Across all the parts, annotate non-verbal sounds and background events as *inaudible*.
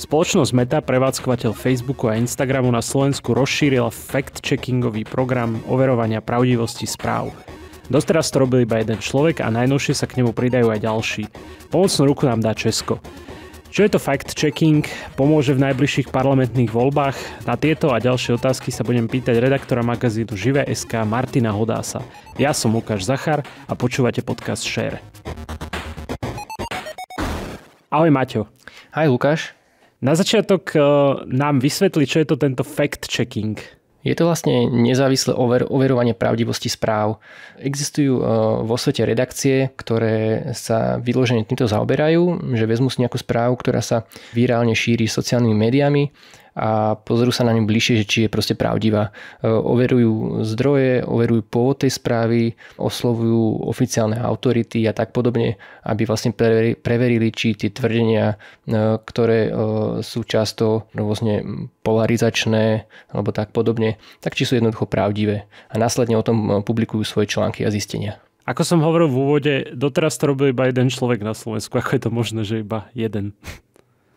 Spoločnosť Meta, prevádzkovateľ Facebooku a Instagramu na Slovensku rozšírila fact-checkingový program overovania pravdivosti správ. Doteraz to robil iba jeden človek a najnovšie sa k nemu pridajú aj ďalší. Pomocnú ruku nám dá Česko. Čo je to fact-checking? Pomôže v najbližších parlamentných voľbách? Na tieto a ďalšie otázky sa budem pýtať redaktora magazínu Živé.sk Martina Hodása. Ja som Lukáš Zachar a počúvate podcast Share. Ahoj Maťo. Hej Lukáš. Na začiatok e, nám vysvetli, čo je to tento fact-checking. Je to vlastne nezávislé over, overovanie pravdivosti správ. Existujú e, vo svete redakcie, ktoré sa vyložene týmto zaoberajú, že vezmú si nejakú správu, ktorá sa virálne šíri sociálnymi médiami a pozrú sa na ňu bližšie, že či je proste pravdivá. E, overujú zdroje, overujú pôvod tej správy, oslovujú oficiálne autority a tak podobne, aby vlastne preverili, či tie tvrdenia, e, ktoré e, sú často rôzne polarizačné alebo tak podobne, tak či sú jednoducho pravdivé. A následne o tom publikujú svoje články a zistenia. Ako som hovoril v úvode, doteraz to robil iba jeden človek na Slovensku. Ako je to možné, že iba jeden?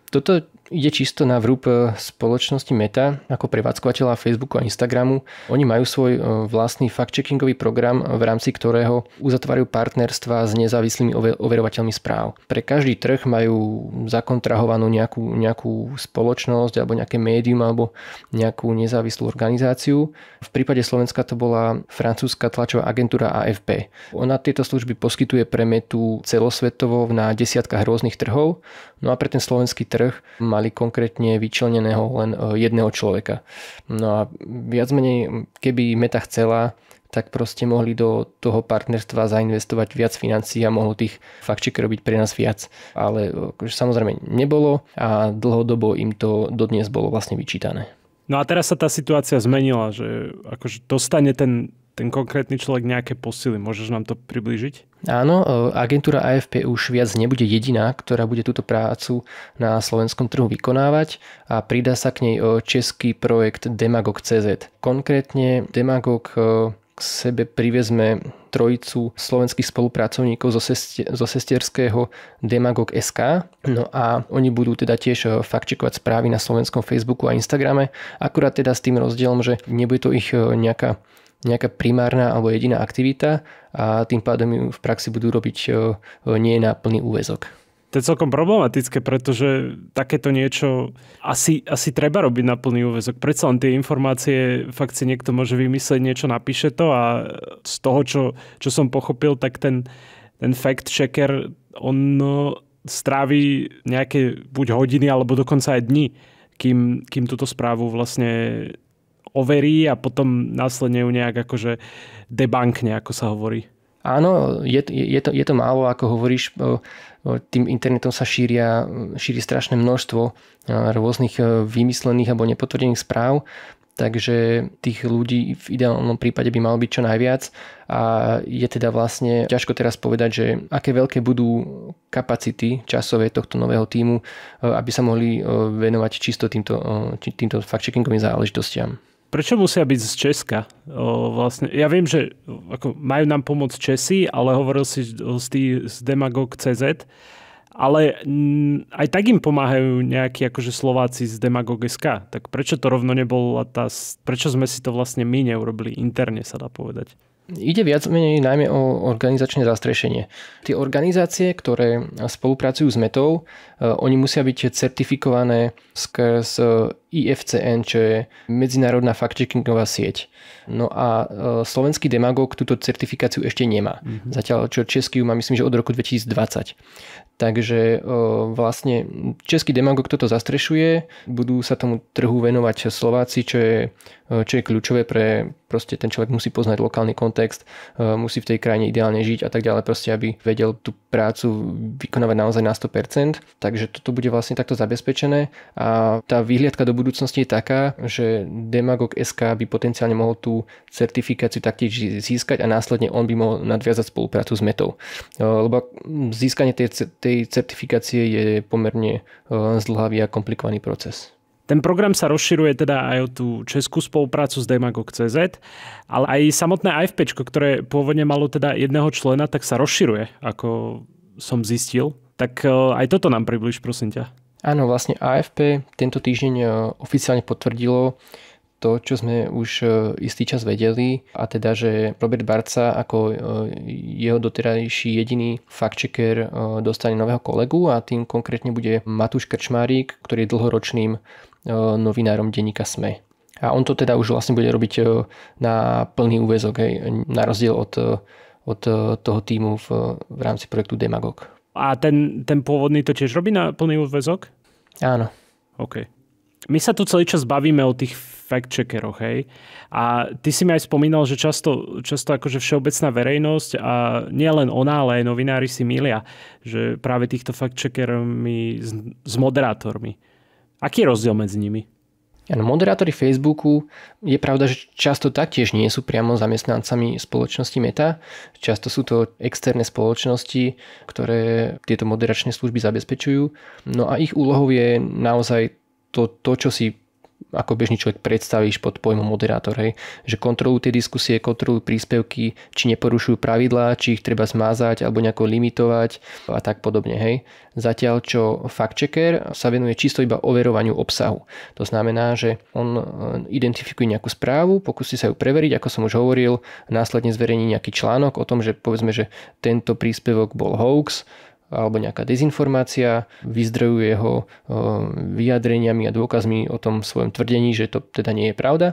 Toto ide čisto na vrúb e, spoločnosti Meta ako prevádzkovateľa Facebooku a Instagramu. Oni majú svoj e, vlastný fact-checkingový program, v rámci ktorého uzatvárajú partnerstva s nezávislými overovateľmi správ. Pre každý trh majú zakontrahovanú nejakú, nejakú spoločnosť alebo nejaké médium alebo nejakú nezávislú organizáciu. V prípade Slovenska to bola francúzska tlačová agentúra AFP. Ona tieto služby poskytuje pre Metu celosvetovo na desiatkách rôznych trhov, no a pre ten slovenský trh mali mali konkrétne vyčleneného len e, jedného človeka. No a viac menej, keby Meta chcela, tak proste mohli do toho partnerstva zainvestovať viac financií a mohlo tých faktčík robiť pre nás viac. Ale e, akože samozrejme nebolo a dlhodobo im to dodnes bolo vlastne vyčítané. No a teraz sa tá situácia zmenila, že akože dostane ten ten konkrétny človek nejaké posily. Môžeš nám to priblížiť? Áno, e, agentúra AFP už viac nebude jediná, ktorá bude túto prácu na slovenskom trhu vykonávať a pridá sa k nej e, český projekt Demagog.cz. Konkrétne Demagog e, k sebe privezme trojicu slovenských spolupracovníkov zo, sesti- zo sestierského Demagog SK. No a oni budú teda tiež faktčekovať správy na slovenskom Facebooku a Instagrame, akurát teda s tým rozdielom, že nebude to ich nejaká nejaká primárna alebo jediná aktivita a tým pádom ju v praxi budú robiť e, nie na plný úvezok. To je celkom problematické, pretože takéto niečo asi, asi treba robiť na plný úvezok. Predsa len tie informácie, fakt si niekto môže vymyslieť, niečo napíše to a z toho, čo, čo som pochopil, tak ten, ten fact-checker, on strávi nejaké buď hodiny alebo dokonca aj dni, kým, kým túto správu vlastne overí a potom následne ju nejak akože debankne, ako sa hovorí. Áno, je, je, to, je to málo, ako hovoríš, tým internetom sa šíria, šíri strašné množstvo rôznych e, vymyslených alebo nepotvrdených správ, takže tých ľudí v ideálnom prípade by malo byť čo najviac a je teda vlastne ťažko teraz povedať, že aké veľké budú kapacity časové tohto nového týmu, e, aby sa mohli e, venovať čisto týmto, týmto fact-checkingovým záležitostiam. Prečo musia byť z Česka? O, vlastne, ja viem, že ako, majú nám pomôcť Česi, ale hovoril si z, tý, z Demagog.cz, ale m, mm, aj tak im pomáhajú nejakí akože Slováci z Demagog.sk. Tak prečo to rovno nebola tá... Prečo sme si to vlastne my neurobili interne, sa dá povedať? Ide viac menej najmä o organizačné zastrešenie. Tie organizácie, ktoré spolupracujú s metou, e, oni musia byť certifikované skrz e, IFCN, čo je medzinárodná fact-checkingová sieť. No a e, slovenský demagóg túto certifikáciu ešte nemá. Mm-hmm. Zatiaľ, čo český ju má, myslím, že od roku 2020. Takže e, vlastne český demagóg toto zastrešuje, budú sa tomu trhu venovať Slováci, čo je, e, čo je kľúčové pre proste ten človek musí poznať lokálny kontext, musí v tej krajine ideálne žiť a tak ďalej, proste aby vedel tú prácu vykonávať naozaj na 100%. Takže toto bude vlastne takto zabezpečené a tá výhliadka do budúcnosti je taká, že Demagog SK by potenciálne mohol tú certifikáciu taktiež získať a následne on by mohol nadviazať spoluprácu s Metou. E, lebo získanie tej, tej certifikácie je pomerne e, zdlhavý a komplikovaný proces. Ten program sa rozširuje teda aj o tú českú spoluprácu s Demagog.cz, ale aj samotné IFP, ktoré pôvodne malo teda jedného člena, tak sa rozširuje, ako som zistil. Tak e, aj toto nám približ, prosím ťa. Áno, vlastne AFP tento týždeň e, oficiálne potvrdilo to, čo sme už e, istý čas vedeli, a teda, že Robert Barca ako e, jeho doterajší jediný fact-checker dostane nového kolegu a tým konkrétne bude Matúš Krčmárik, ktorý je dlhoročným novinárom denníka SME. A on to teda už vlastne bude robiť na plný úvezok, hej, na rozdiel od, od toho týmu v, v rámci projektu Demagog. A ten, ten pôvodný to tiež robí na plný úvezok? Áno. OK. My sa tu celý čas bavíme o tých fact-checkeroch, hej? A ty si mi aj spomínal, že často, často akože všeobecná verejnosť a nie len ona, ale aj novinári si milia, že práve týchto fact-checkermi s, s moderátormi. Aký je rozdiel medzi nimi? Ano, moderátori Facebooku je pravda, že často taktiež nie sú priamo zamestnancami spoločnosti Meta. Často sú to externé spoločnosti, ktoré tieto moderačné služby zabezpečujú. No a ich úlohou je naozaj to, to čo si ako bežný človek predstavíš pod pojmom moderátor, hej? že kontrolujú tie diskusie, kontrolujú príspevky, či neporušujú pravidlá, či ich treba zmázať alebo nejako limitovať a tak podobne. Hej? Zatiaľ, čo fact-checker sa venuje čisto iba overovaniu obsahu. To znamená, že on e, identifikuje nejakú správu, pokusí sa ju preveriť, ako som už hovoril, následne zverejní nejaký článok o tom, že povedzme, že tento príspevok bol hoax, alebo nejaká dezinformácia, vyzdrojuje ho e, vyjadreniami a dôkazmi o tom svojom tvrdení, že to teda nie je pravda.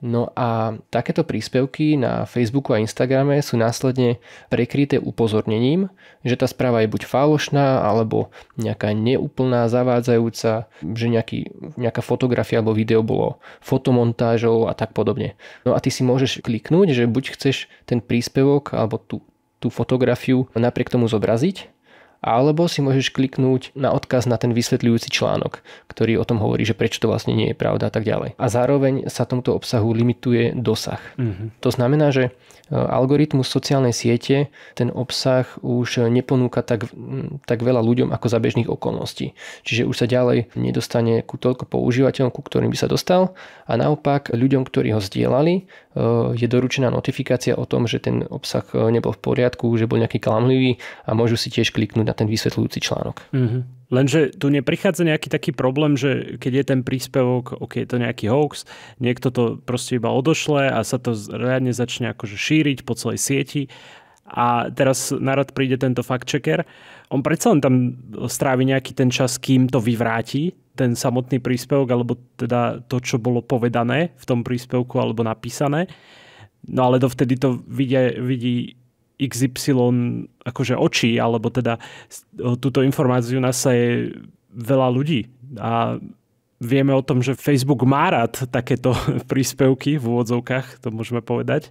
No a takéto príspevky na Facebooku a Instagrame sú následne prekryté upozornením, že tá správa je buď falošná, alebo nejaká neúplná, zavádzajúca, že nejaký, nejaká fotografia alebo video bolo fotomontážou a tak podobne. No a ty si môžeš kliknúť, že buď chceš ten príspevok alebo tú, tú fotografiu napriek tomu zobraziť, alebo si môžeš kliknúť na odkaz na ten vysvetľujúci článok, ktorý o tom hovorí, že prečo to vlastne nie je pravda a tak ďalej. A zároveň sa tomuto obsahu limituje dosah. Mm-hmm. To znamená, že e, algoritmus sociálnej siete ten obsah už neponúka tak, tak veľa ľuďom ako za bežných okolností. Čiže už sa ďalej nedostane ku toľko používateľom, ku ktorým by sa dostal a naopak ľuďom, ktorí ho zdieľali, e, je doručená notifikácia o tom, že ten obsah e, nebol v poriadku, že bol nejaký klamlivý a môžu si tiež kliknúť na ten vysvetľujúci článok. Mm-hmm. Lenže tu neprichádza nejaký taký problém, že keď je ten príspevok, ok, je to nejaký hoax, niekto to proste iba odošle a sa to reálne začne akože šíriť po celej sieti a teraz narad príde tento fact-checker. On predsa len tam strávi nejaký ten čas, kým to vyvráti, ten samotný príspevok, alebo teda to, čo bolo povedané v tom príspevku alebo napísané. No ale dovtedy to vidie, vidí XY akože očí, alebo teda túto informáciu nasaje veľa ľudí. A vieme o tom, že Facebook má rád takéto *laughs* príspevky v úvodzovkách, to môžeme povedať,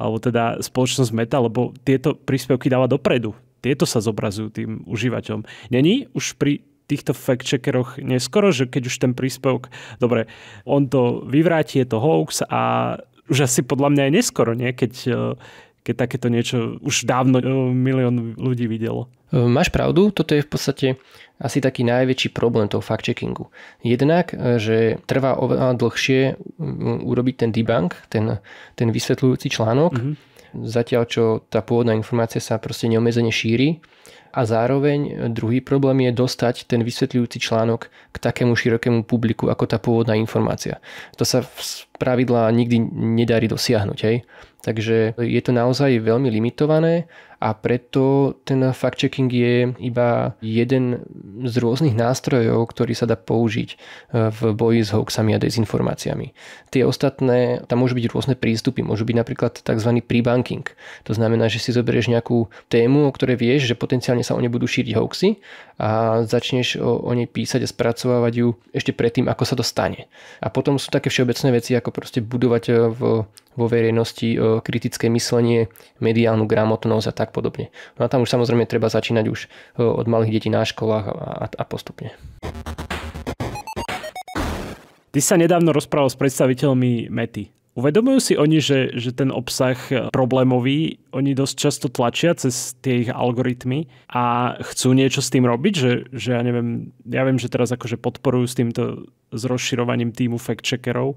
alebo teda spoločnosť Meta, lebo tieto príspevky dáva dopredu. Tieto sa zobrazujú tým užívateľom. Není už pri týchto fact-checkeroch neskoro, že keď už ten príspevok, dobre, on to vyvráti, je to hoax a už asi podľa mňa je neskoro, nie? Keď e, keď takéto niečo už dávno milión ľudí videlo. E, máš pravdu, toto je v podstate asi taký najväčší problém toho fact-checkingu. Jednak, e, že trvá oveľa dlhšie urobiť ten debunk, ten, ten vysvetľujúci článok, mm-hmm. zatiaľ čo tá pôvodná informácia sa proste neomezene šíri. A zároveň e, druhý problém je dostať ten vysvetľujúci článok k takému širokému publiku ako tá pôvodná informácia. To sa z pravidla nikdy nedarí dosiahnuť. Hej? Takže je to naozaj veľmi limitované a preto ten fact-checking je iba jeden z rôznych nástrojov, ktorý sa dá použiť e, v boji s hoaxami a dezinformáciami. Tie ostatné, tam môžu byť rôzne prístupy, môžu byť napríklad tzv. pre-banking. To znamená, že si zoberieš nejakú tému, o ktorej vieš, že potenciálne sa o nej budú šíriť hoaxy a začneš o, o nej písať a spracovávať ju ešte predtým, ako sa to stane. A potom sú také všeobecné veci, ako proste budovať e, v, vo verejnosti e, kritické myslenie, mediálnu gramotnosť a tak podobne. No a tam už samozrejme treba začínať už e, od malých detí na školách a, a postupne. Ty sa nedávno rozprával s predstaviteľmi Mety. Uvedomujú si oni, že, že ten obsah problémový, oni dosť často tlačia cez tie ich algoritmy a chcú niečo s tým robiť, že, že ja neviem, ja viem, že teraz akože podporujú s týmto s rozširovaním týmu fact-checkerov,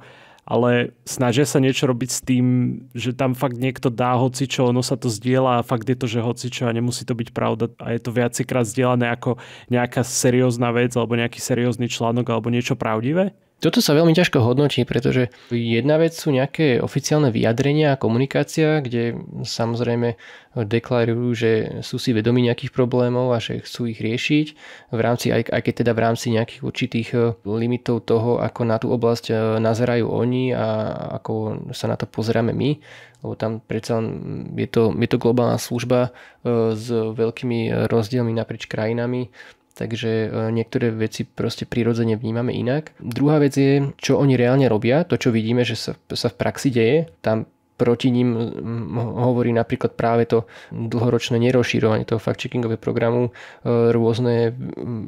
ale snažia sa niečo robiť s tým, že tam fakt niekto dá hocičo, ono sa to zdieľa a fakt je to, že hocičo a nemusí to byť pravda a je to viackrát zdieľané ako nejaká seriózna vec alebo nejaký seriózny článok alebo niečo pravdivé? Toto sa veľmi ťažko hodnotí, pretože jedna vec sú nejaké oficiálne vyjadrenia a komunikácia, kde samozrejme deklarujú, že sú si vedomi nejakých problémov a že chcú ich riešiť, v rámci, aj, aj keď teda v rámci nejakých určitých e, limitov toho, ako na tú oblasť e, nazerajú oni a ako sa na to pozeráme my, lebo tam predsa je to, je to globálna služba e, s veľkými rozdielmi naprieč krajinami, takže e, niektoré veci proste prirodzene vnímame inak. Druhá vec je, čo oni reálne robia, to čo vidíme, že sa, sa v praxi deje, tam proti ním hovorí napríklad práve to dlhoročné nerozširovanie toho fact-checkingového programu, e, rôzne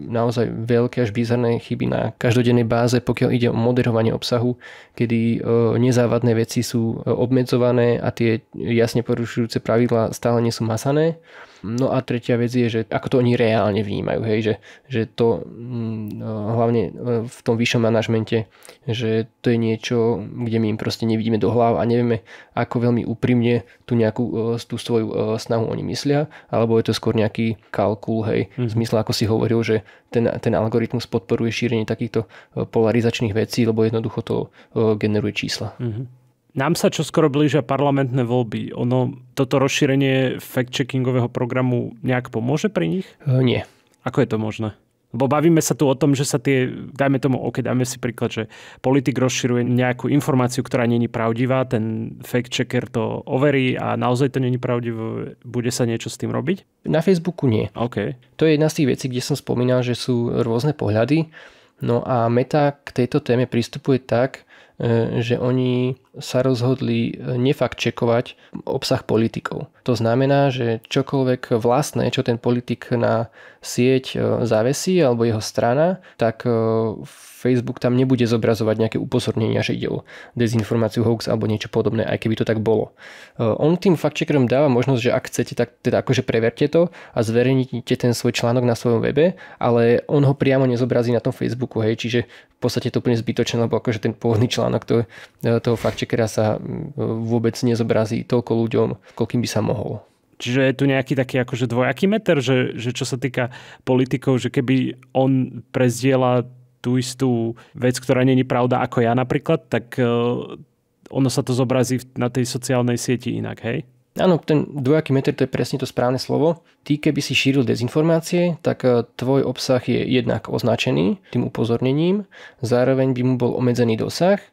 naozaj veľké až bizarné chyby na každodennej báze, pokiaľ ide o moderovanie obsahu, kedy e, nezávadné veci sú obmedzované a tie jasne porušujúce pravidlá stále nie sú masané. No a tretia vec je, že ako to oni reálne vnímajú, hej, že, že to mm, no, hlavne e, v tom vyššom manažmente, že to je niečo, kde my im proste nevidíme do hlav a nevieme, ako veľmi úprimne tú nejakú e, tú svoju e, snahu oni myslia, alebo je to skôr nejaký kalkul, hej, mm. v zmysle, ako si hovoril, že ten, ten algoritmus podporuje šírenie takýchto polarizačných vecí, lebo jednoducho to generuje čísla. Mm-hmm. Nám sa čoskoro blížia parlamentné voľby. Ono, toto rozšírenie fact-checkingového programu nejak pomôže pri nich? E, nie. Ako je to možné? Lebo bavíme sa tu o tom, že sa tie, dajme tomu, ok, dajme si príklad, že politik rozširuje nejakú informáciu, ktorá není pravdivá, ten fact-checker to overí a naozaj to není pravdivé, bude sa niečo s tým robiť? Na Facebooku nie. OK. To je jedna z tých vecí, kde som spomínal, že sú rôzne pohľady. No a Meta k tejto téme pristupuje tak, e, že oni sa rozhodli e, nefakt čekovať obsah politikov. To znamená, že čokoľvek vlastné, čo ten politik na sieť e, zavesí alebo jeho strana, tak e, Facebook tam nebude zobrazovať nejaké upozornenia, že ide o dezinformáciu, hoax alebo niečo podobné, aj keby to tak bolo. On tým faktcheckerom dáva možnosť, že ak chcete, tak teda akože preverte to a zverejnite ten svoj článok na svojom webe, ale on ho priamo nezobrazí na tom Facebooku, hej, čiže v podstate to úplne zbytočné, lebo akože ten pôvodný článok to, toho fakt čekera sa mm, vôbec nezobrazí toľko ľuďom, koľkým by sa mohol. Čiže je tu nejaký taký akože dvojaký meter, že, že čo sa týka politikov, že keby on prezdiela tú istú vec, ktorá není pravda ako ja napríklad, tak e, ono sa to zobrazí na tej sociálnej sieti inak, hej? Áno, ten dvojaký meter to je presne to správne slovo. Ty, keby si šíril dezinformácie, tak e, tvoj obsah je jednak označený tým upozornením, zároveň by mu bol obmedzený dosah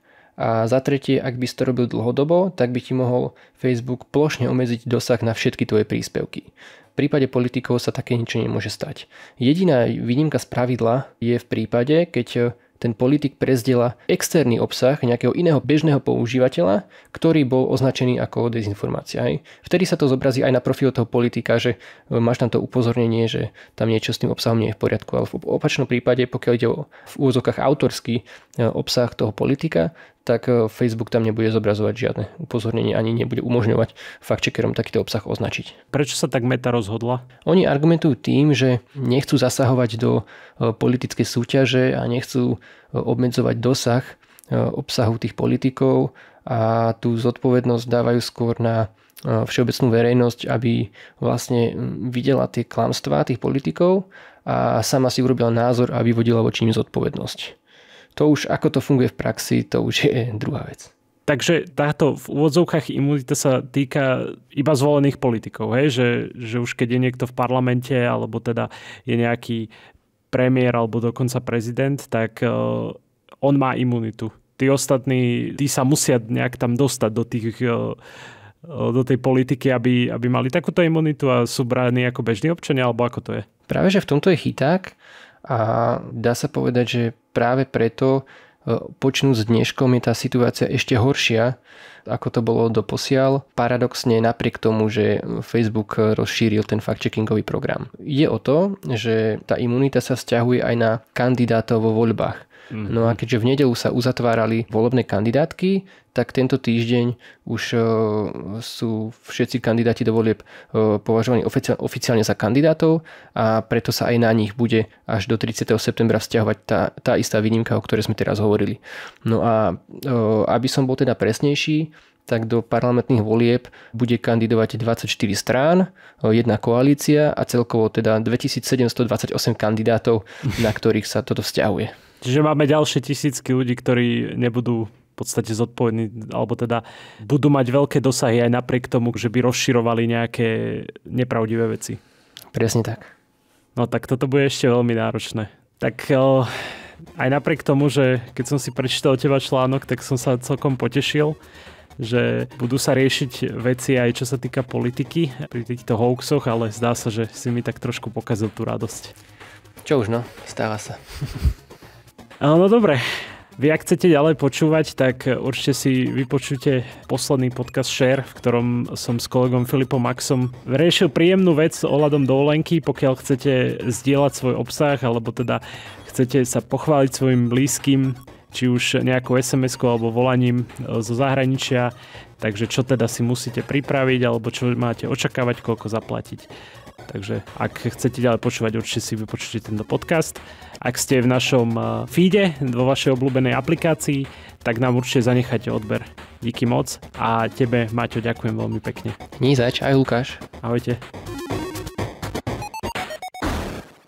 a za tretie, ak by si to robil dlhodobo, tak by ti mohol Facebook plošne obmedziť dosah na všetky tvoje príspevky. V prípade politikov sa také niečo nemôže stať. Jediná výnimka z pravidla je v prípade, keď ten politik prezdiela externý obsah nejakého iného bežného používateľa, ktorý bol označený ako dezinformácia. Hej. Vtedy sa to zobrazí aj na profil toho politika, že e, máš tam to upozornenie, že tam niečo s tým obsahom nie je v poriadku. Ale v opačnom prípade, pokiaľ ide o v úzokách autorský e, obsah toho politika, tak e, Facebook tam nebude zobrazovať žiadne upozornenie ani nebude umožňovať fact-checkerom takýto obsah označiť. Prečo sa tak Meta rozhodla? Oni argumentujú tým, že nechcú zasahovať do e, politickej súťaže a nechcú e, obmedzovať dosah obsahu tých politikov a tú zodpovednosť dávajú skôr na všeobecnú verejnosť, aby vlastne videla tie klamstvá tých politikov a sama si urobila názor a vyvodila voči nim zodpovednosť to už ako to funguje v praxi, to už je druhá vec. Takže táto v úvodzovkách imunita sa týka iba zvolených politikov, hej? Že, že už keď je niekto v parlamente alebo teda je nejaký premiér alebo dokonca prezident, tak uh, on má imunitu. Tí ostatní, tí sa musia nejak tam dostať do tých uh, do tej politiky, aby, aby mali takúto imunitu a sú bráni ako bežní občania, alebo ako to je? Práve, že v tomto je chyták, a dá sa povedať, že práve preto e, počnúť s dneškom je tá situácia ešte horšia, ako to bolo doposiaľ. Paradoxne napriek tomu, že Facebook rozšíril ten fact-checkingový program. Ide o to, že tá imunita sa vzťahuje aj na kandidátov vo voľbách. Mhm. No a keďže v nedelu sa uzatvárali volebné kandidátky, tak tento týždeň už e, sú všetci kandidáti do volieb e, považovaní oficiálne za kandidátov a preto sa aj na nich bude až do 30. septembra vzťahovať tá, tá istá výnimka, o ktorej sme teraz hovorili. No a e, aby som bol teda presnejší, tak do parlamentných volieb bude kandidovať 24 strán, jedna koalícia a celkovo teda 2728 kandidátov, na ktorých sa toto vzťahuje. Čiže máme ďalšie tisícky ľudí, ktorí nebudú v podstate zodpovední, alebo teda budú mať veľké dosahy aj napriek tomu, že by rozširovali nejaké nepravdivé veci. Presne tak. No tak toto bude ešte veľmi náročné. Tak eh, aj napriek tomu, že keď som si prečítal teba článok, tak som sa celkom potešil, že budú sa riešiť veci aj čo sa týka politiky pri týchto hoaxoch, ale zdá sa, že si mi tak trošku pokazil tú radosť. Čo už no, stáva sa. *laughs* No dobre, vy ak chcete ďalej počúvať, tak určite si vypočujte posledný podcast Share, v ktorom som s kolegom Filipom Maxom riešil príjemnú vec ohľadom dovolenky, pokiaľ chcete zdieľať svoj obsah, alebo teda chcete sa pochváliť svojim blízkym, či už nejakou sms alebo volaním e, zo zahraničia, takže čo teda si musíte pripraviť, alebo čo máte očakávať, koľko zaplatiť. Takže ak chcete ďalej počúvať, určite si vypočujte tento podcast. Ak ste v našom eh, feede, vo vašej obľúbenej aplikácii, tak nám určite zanechajte odber. Díky moc a tebe, Maťo, ďakujem veľmi pekne. Ní zač, aj Lukáš. Ahojte.